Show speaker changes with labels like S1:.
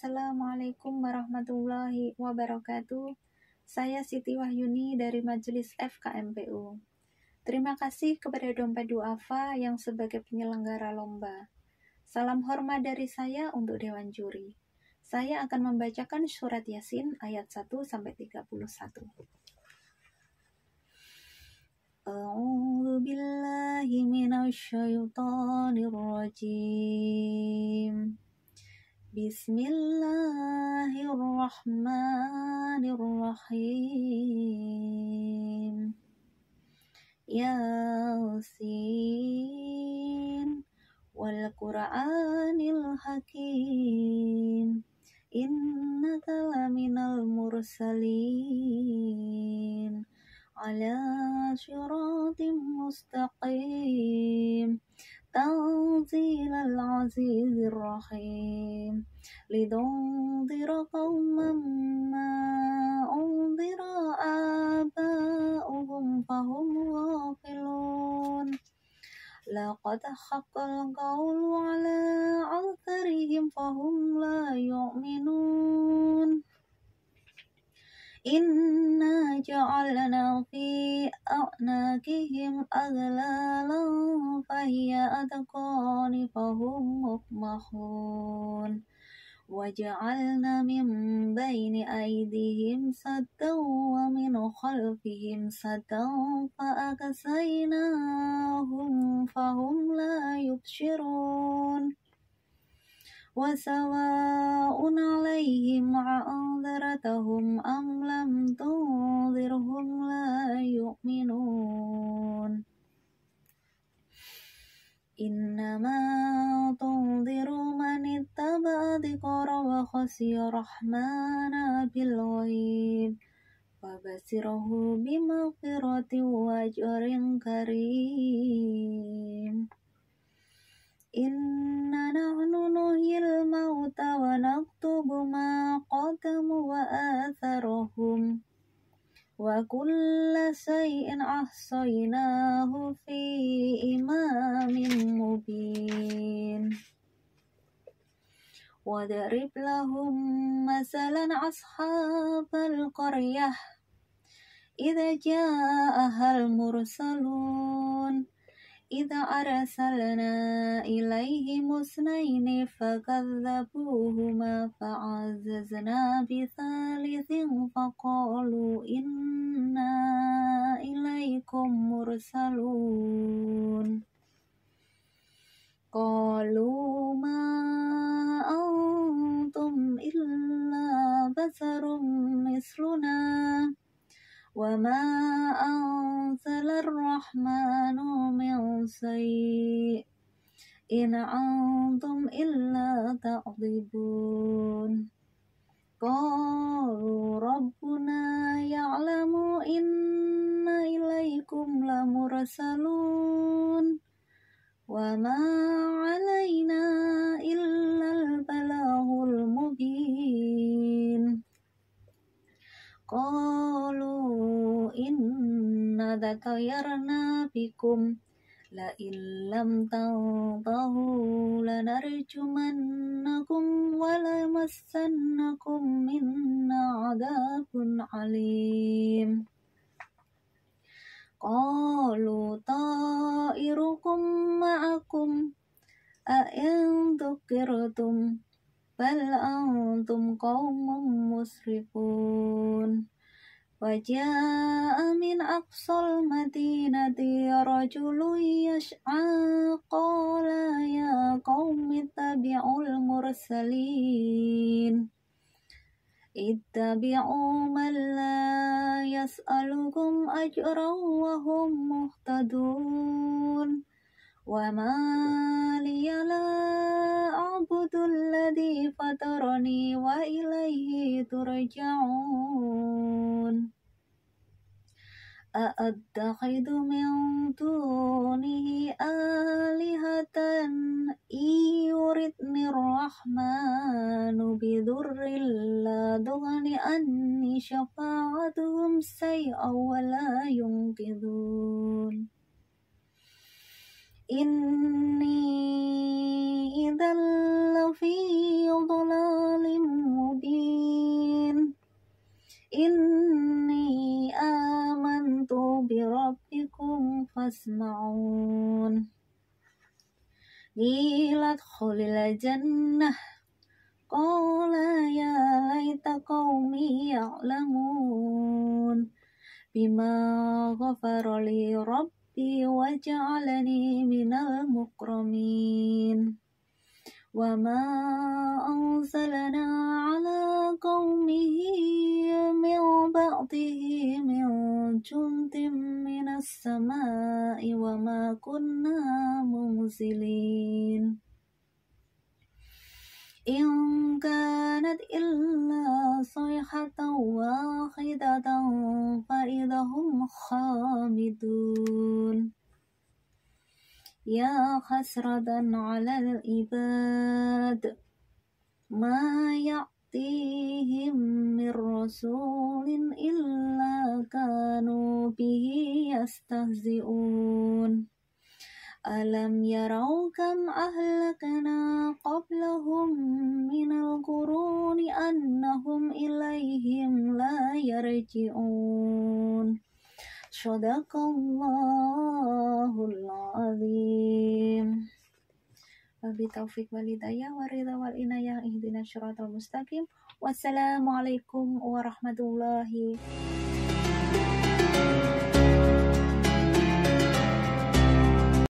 S1: Assalamualaikum warahmatullahi wabarakatuh. Saya Siti Wahyuni dari Majelis FKMPU. Terima kasih kepada Dompet Duafa yang sebagai penyelenggara lomba. Salam hormat dari saya untuk Dewan Juri. Saya akan membacakan surat Yasin ayat 1 sampai 31. أعوذ billahi من الشيطان بسم الله الرحمن الرحيم ياسين والقرآن الحكيم إنك لمن المرسلين على صراط مستقيم تنزيل العزيز الرحيم لتنذر قوما ما أنذر آباؤهم فهم غافلون لقد حق القول على أكثرهم فهم لا يؤمنون إنا جعلنا في أعناقهم أغلالا فهي أذقان فهم مقمحون وجعلنا من بين أيديهم سدا ومن خلفهم سدا فأغسيناهم فهم لا يبشرون وسواء عليهم أنذرتهم أم لم تنذرهم لا يؤمنون إنما تنذر من اتبع ذكر وخشي الرحمن بالغيب وبشره بمغفرة وأجر كريم فكل شيء أحصيناه في إمام مبين واضرب لهم مثلا أصحاب القرية إذا جاءها المرسلون إذا أرسلنا إليهم اثنين فكذبوهما فعززنا بثالث فقالوا إنا إليكم مرسلون قالوا ما أنتم إلا بشر مثلنا وما أنتم أنزل الرحمن من شيء إن أنتم إلا تعذبون قالوا ربنا يعلم إن إليكم لمرسلون وما عليكم تطيرنا بكم لئن لم تنتهوا لنرجمنكم ولمسنكم منا عذاب عليم قالوا طائركم معكم أئن ذكرتم بل أنتم قوم مسرفون وجاء من أقصى المدينة رجل يشعى قال يا قوم اتبعوا المرسلين اتبعوا من لا يسألكم أجرا وهم مهتدون وما لي لا أعبد الذي فطرني وإليه ترجعون أأتخذ من دونه آلهة إن يردني الرحمن بضر لا تغن أني شفاعتهم شيئا ولا ينقذون إني إذا لفي ضلال مبين إني يسمعون قيل ادخل الجنة قال يا ليت قومي يعلمون بما غفر لي ربي وجعلني من المكرمين وما أرسلنا على قومه من بعده من جند من السماء وما كنا منزلين إن كانت إلا صيحة واحدة فإذا هم خامدون يا حسرة على العباد ما يعطيهم من رسول إلا كانوا به يستهزئون ألم يروا كم أهلكنا قبلهم من القرون أنهم إليهم لا يرجعون صدق الله العظيم وبتوفيق والهداية والرضا والعناية اهدنا الصراط المستقيم والسلام عليكم ورحمة الله